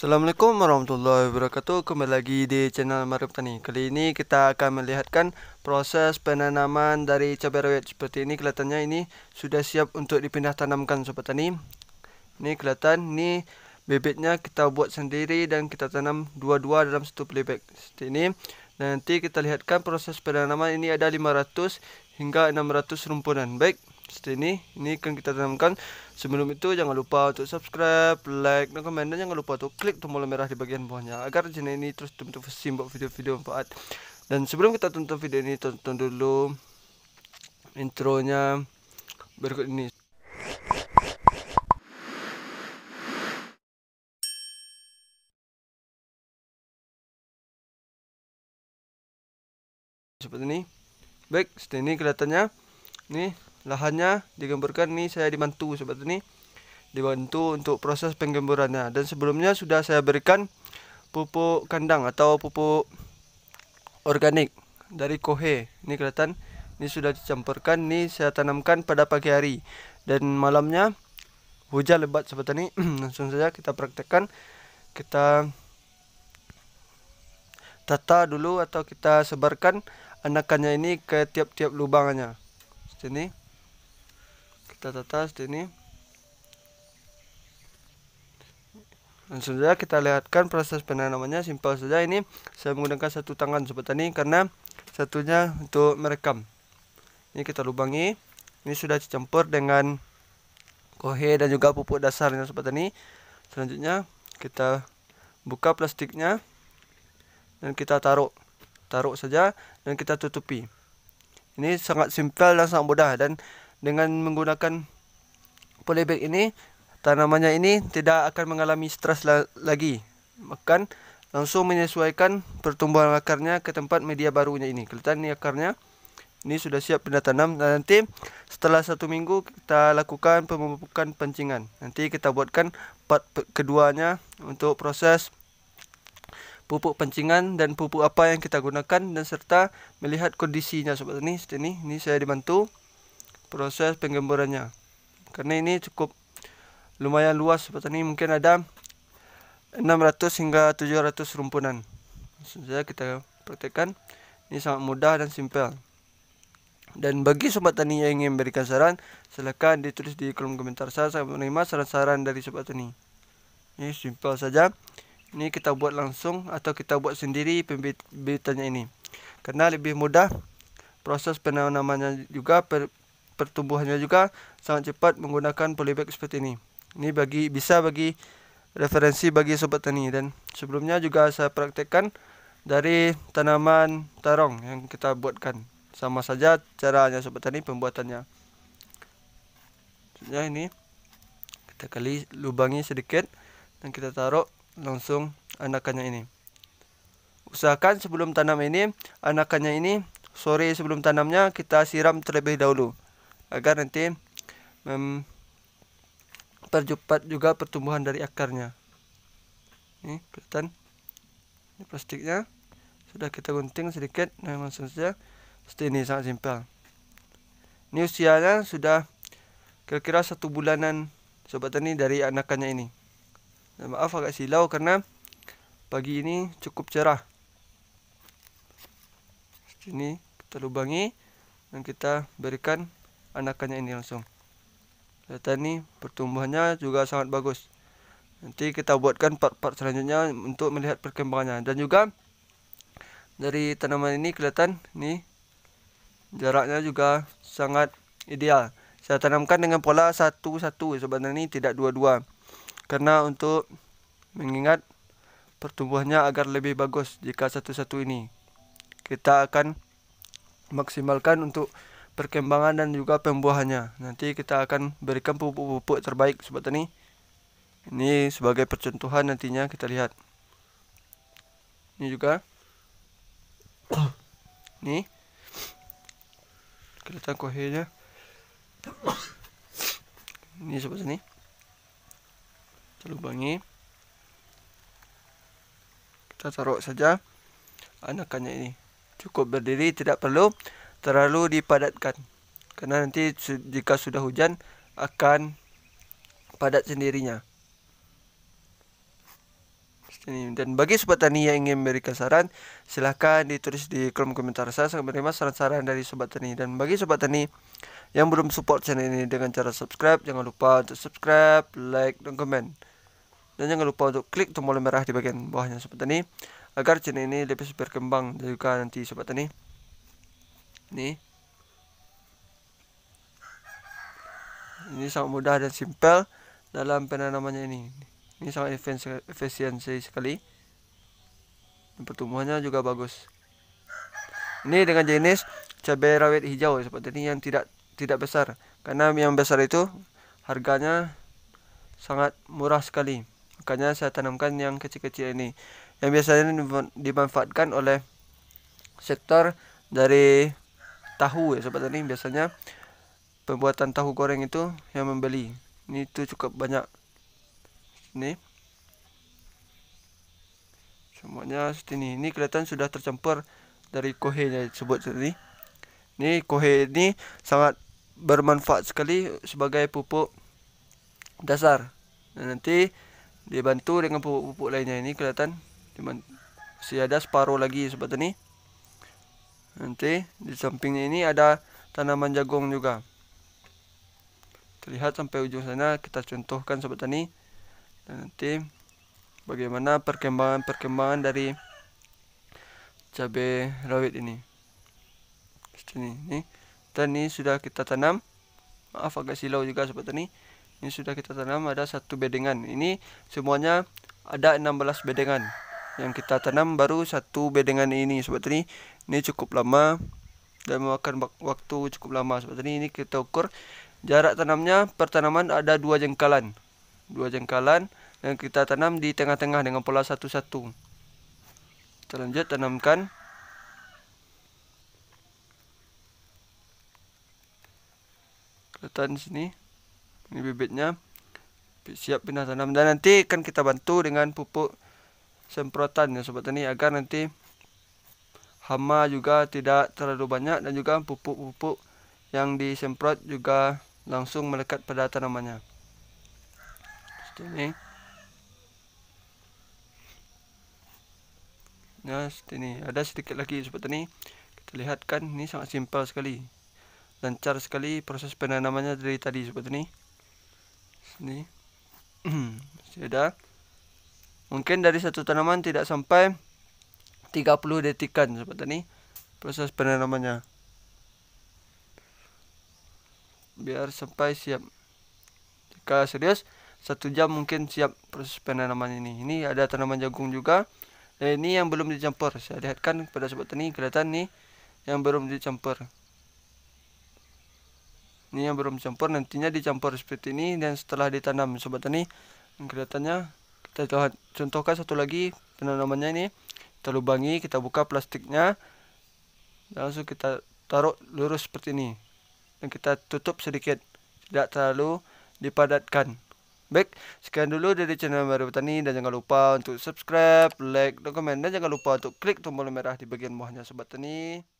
Assalamualaikum warahmatullahi wabarakatuh Kembali lagi di channel Mari Petani Kali ini kita akan melihatkan proses penanaman dari cabai rawit Seperti ini kelihatannya ini sudah siap untuk dipindah tanamkan sobat tani Ini kelihatan ini bibitnya kita buat sendiri dan kita tanam dua-dua dalam satu playback Seperti ini dan nanti kita lihatkan proses penanaman ini ada 500 hingga 600 rumpunan Baik seperti ini ini akan kita tanamkan sebelum itu jangan lupa untuk subscribe like dan komen dan jangan lupa untuk klik tombol merah di bagian bawahnya agar channel ini terus terus buat video-video manfaat dan sebelum kita tonton video ini tonton dulu intronya berikut ini seperti ini baik seperti ini kelihatannya nih lahannya digemburkan nih saya dibantu seperti ini dibantu untuk proses penggemburannya dan sebelumnya sudah saya berikan pupuk kandang atau pupuk organik dari kohe ini kelihatan ini sudah dicampurkan ini saya tanamkan pada pagi hari dan malamnya hujan lebat seperti ini langsung saja kita praktekkan kita tata dulu atau kita sebarkan anakannya ini ke tiap-tiap lubangannya ini kita tas ini langsung saja kita lihatkan proses penanamannya simpel saja ini saya menggunakan satu tangan sobat tani karena satunya untuk merekam ini kita lubangi ini sudah dicampur dengan kohe dan juga pupuk dasarnya sobat tani selanjutnya kita buka plastiknya dan kita taruh taruh saja dan kita tutupi ini sangat simpel dan sangat mudah dan dengan menggunakan polybag ini tanamannya ini tidak akan mengalami stres la lagi makan langsung menyesuaikan pertumbuhan akarnya ke tempat media barunya ini kelihatan ini akarnya ini sudah siap pindah tanam dan nanti setelah satu minggu kita lakukan pemupukan pencingan. nanti kita buatkan part keduanya untuk proses pupuk pencingan dan pupuk apa yang kita gunakan dan serta melihat kondisinya sobat ini ini saya dibantu proses penggemburannya Kerana ini cukup lumayan luas seperti ini mungkin ada 600 hingga 700 rumpunan Sebenarnya kita praktekkan Ini sangat mudah dan simpel. Dan bagi sobat tani yang ingin memberikan saran Silakan ditulis di kolom komentar saya Saya menerima saran-saran dari sobat tani Ini simpel saja Ini kita buat langsung Atau kita buat sendiri pembibitannya ini Karena lebih mudah Proses penanamannya juga pertumbuhannya juga sangat cepat menggunakan polybag seperti ini. Ini bagi bisa bagi referensi bagi sobat tani dan sebelumnya juga saya praktekkan dari tanaman tarong yang kita buatkan. Sama saja caranya sobat tani pembuatannya. Ya ini kita kali lubangi sedikit dan kita taruh langsung anakannya ini. Usahakan sebelum tanam ini, anakannya ini sore sebelum tanamnya kita siram terlebih dahulu agar nanti mempercepat juga pertumbuhan dari akarnya ini kelihatan ini plastiknya sudah kita gunting sedikit nah langsung saja seperti ini sangat simpel ini usianya sudah kira-kira satu bulanan sobat tani dari anakannya ini dan maaf agak silau karena pagi ini cukup cerah ini kita lubangi dan kita berikan anakannya ini langsung kelihatan nih pertumbuhannya juga sangat bagus nanti kita buatkan part-part selanjutnya untuk melihat perkembangannya dan juga dari tanaman ini kelihatan nih jaraknya juga sangat ideal saya tanamkan dengan pola satu-satu sebenarnya ini tidak dua-dua karena untuk mengingat pertumbuhannya agar lebih bagus jika satu-satu ini kita akan maksimalkan untuk perkembangan dan juga pembuahannya. Nanti kita akan berikan pupuk-pupuk terbaik sobat tani. Ini sebagai percontohan nantinya kita lihat. Ini juga. Ini. Kelihatan kohenya. Ini sobat tani. Kita lubangi. Kita taruh saja anakannya ini. Cukup berdiri tidak perlu terlalu dipadatkan karena nanti jika sudah hujan akan padat sendirinya dan bagi sobat tani yang ingin memberikan saran silahkan ditulis di kolom komentar saya sangat menerima saran-saran dari sobat tani dan bagi sobat tani yang belum support channel ini dengan cara subscribe jangan lupa untuk subscribe like dan komen dan jangan lupa untuk klik tombol merah di bagian bawahnya sobat tani agar channel ini lebih berkembang juga nanti sobat tani nih ini sangat mudah dan simpel dalam penanamannya ini ini sangat efisien sekali dan pertumbuhannya juga bagus ini dengan jenis cabai rawit hijau seperti ini yang tidak tidak besar karena yang besar itu harganya sangat murah sekali makanya saya tanamkan yang kecil-kecil ini yang biasanya dimanfaatkan oleh sektor dari tahu ya sobat tani biasanya pembuatan tahu goreng itu yang membeli ini itu cukup banyak ini semuanya ini ini kelihatan sudah tercampur dari kohe yang disebut tadi ini kohe ini sangat bermanfaat sekali sebagai pupuk dasar dan nanti dibantu dengan pupuk-pupuk lainnya ini kelihatan masih ada separuh lagi sobat ini Nanti di sampingnya ini ada tanaman jagung juga. Terlihat sampai ujung sana kita contohkan sobat tani. Dan nanti bagaimana perkembangan-perkembangan dari cabai rawit ini. ini dan ini sudah kita tanam. Maaf agak silau juga sobat tani. Ini sudah kita tanam ada satu bedengan. Ini semuanya ada 16 bedengan yang kita tanam baru satu bedengan ini sobat tani ini cukup lama dan memakan waktu cukup lama sobat tani ini kita ukur jarak tanamnya pertanaman ada dua jengkalan dua jengkalan yang kita tanam di tengah-tengah dengan pola satu-satu kita lanjut tanamkan kelihatan sini ini bibitnya siap pindah tanam dan nanti akan kita bantu dengan pupuk semprotan ya sobat tani agar nanti hama juga tidak terlalu banyak dan juga pupuk-pupuk yang disemprot juga langsung melekat pada tanamannya seperti ini nah seperti ini ada sedikit lagi sobat tani kita lihat kan ini sangat simpel sekali lancar sekali proses penanamannya dari tadi sobat tani sini masih ada mungkin dari satu tanaman tidak sampai 30 detikan seperti ini proses penanamannya biar sampai siap jika serius satu jam mungkin siap proses penanaman ini ini ada tanaman jagung juga dan ini yang belum dicampur saya lihatkan pada sobat ini kelihatan nih yang belum dicampur ini yang belum dicampur nantinya dicampur seperti ini dan setelah ditanam sobat tani kelihatannya kita contohkan satu lagi penanamannya ini kita lubangi kita buka plastiknya langsung kita taruh lurus seperti ini dan kita tutup sedikit tidak terlalu dipadatkan baik sekian dulu dari channel baru Petani dan jangan lupa untuk subscribe like dan komen dan jangan lupa untuk klik tombol merah di bagian bawahnya sobat tani